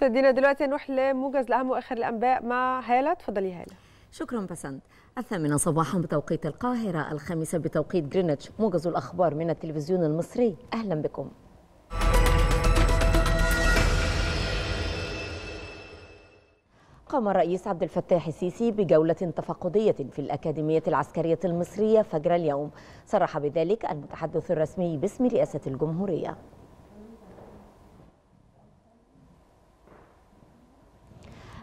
شادينا دلوقتي نروح لموجز لاهم واخر الانباء مع هاله تفضلي يا هاله شكرا بسنت الثامنة صباحا بتوقيت القاهرة الخامسة بتوقيت جرينتش موجز الأخبار من التلفزيون المصري أهلا بكم قام الرئيس عبد الفتاح السيسي بجولة تفقدية في الأكاديمية العسكرية المصرية فجر اليوم صرح بذلك المتحدث الرسمي باسم رئاسة الجمهورية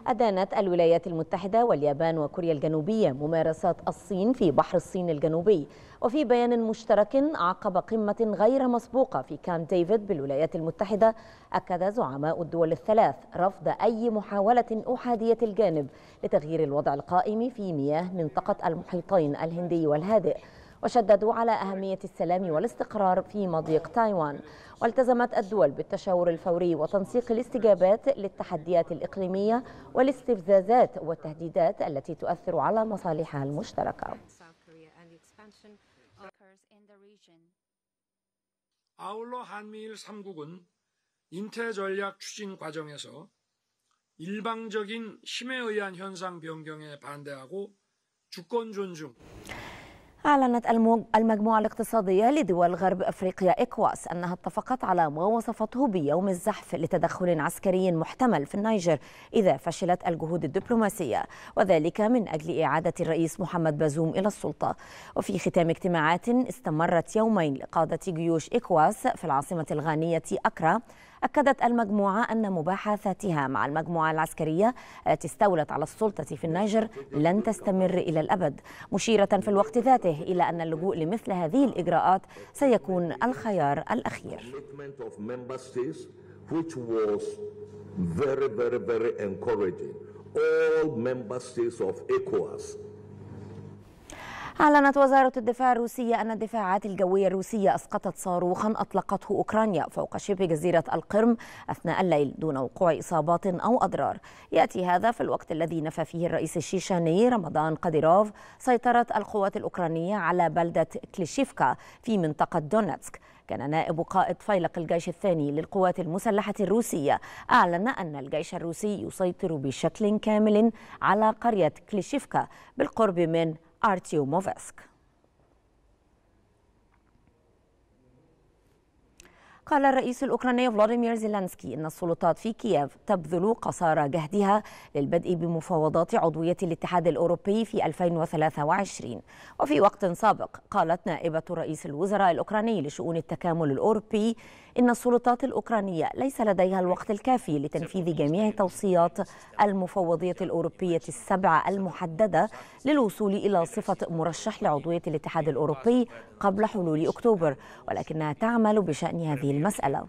أدانت الولايات المتحدة واليابان وكوريا الجنوبية ممارسات الصين في بحر الصين الجنوبي وفي بيان مشترك عقب قمة غير مسبوقة في كامب ديفيد بالولايات المتحدة أكد زعماء الدول الثلاث رفض أي محاولة أحادية الجانب لتغيير الوضع القائم في مياه منطقة المحيطين الهندي والهادئ وشددوا على أهمية السلام والاستقرار في مضيق تايوان والتزمت الدول بالتشاور الفوري وتنسيق الاستجابات للتحديات الإقليمية والاستفزازات والتهديدات التي تؤثر على مصالحها المشتركه 아울러 한미일 3국은 인태 전략 추진 과정에서 일방적인 힘에 의한 현상 변경에 반대하고 주권 존중 أعلنت المجموعة الاقتصادية لدول غرب أفريقيا إكواس أنها اتفقت على ما وصفته بيوم الزحف لتدخل عسكري محتمل في النيجر إذا فشلت الجهود الدبلوماسية وذلك من أجل إعادة الرئيس محمد بازوم إلى السلطة وفي ختام اجتماعات استمرت يومين لقادة جيوش إكواس في العاصمة الغانية أكرا أكدت المجموعة أن مباحثاتها مع المجموعة العسكرية التي استولت على السلطة في النيجر لن تستمر إلى الأبد مشيرة في الوقت ذاته إلى أن اللجوء لمثل هذه الإجراءات سيكون الخيار الأخير which was very, very, very encouraging. All member states of ECOWAS أعلنت وزارة الدفاع الروسية أن الدفاعات الجوية الروسية أسقطت صاروخا أطلقته أوكرانيا فوق شبه جزيرة القرم أثناء الليل دون وقوع إصابات أو أضرار يأتي هذا في الوقت الذي نفى فيه الرئيس الشيشاني رمضان قديروف سيطرة القوات الأوكرانية على بلدة كليشيفكا في منطقة دونتسك كان نائب قائد فيلق الجيش الثاني للقوات المسلحة الروسية أعلن أن الجيش الروسي يسيطر بشكل كامل على قرية كليشيفكا بالقرب من Arciu Movesc. قال الرئيس الأوكراني فلاديمير زيلانسكي أن السلطات في كييف تبذل قصارى جهدها للبدء بمفاوضات عضوية الاتحاد الأوروبي في 2023 وفي وقت سابق قالت نائبة رئيس الوزراء الأوكراني لشؤون التكامل الأوروبي إن السلطات الأوكرانية ليس لديها الوقت الكافي لتنفيذ جميع توصيات المفوضية الأوروبية السبعة المحددة للوصول إلى صفة مرشح لعضوية الاتحاد الأوروبي قبل حلول أكتوبر ولكنها تعمل بشأن هذه المسألة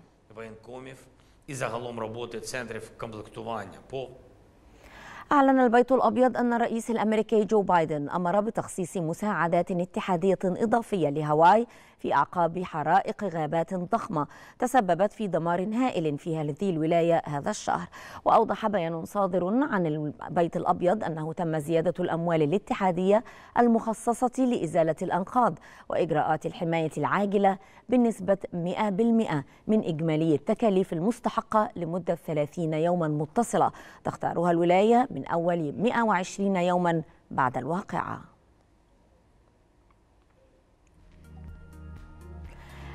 أعلن البيت الأبيض أن الرئيس الأمريكي جو بايدن أمر بتخصيص مساعدات اتحادية إضافية لهاواي في أعقاب حرائق غابات ضخمة تسببت في دمار هائل في هذه الولاية هذا الشهر وأوضح بيان صادر عن البيت الأبيض أنه تم زيادة الأموال الاتحادية المخصصة لإزالة الأنقاض وإجراءات الحماية العاجلة بنسبة 100% من إجمالي التكاليف المستحقة لمدة 30 يوما متصلة تختارها الولاية من أول 120 يوما بعد الواقعة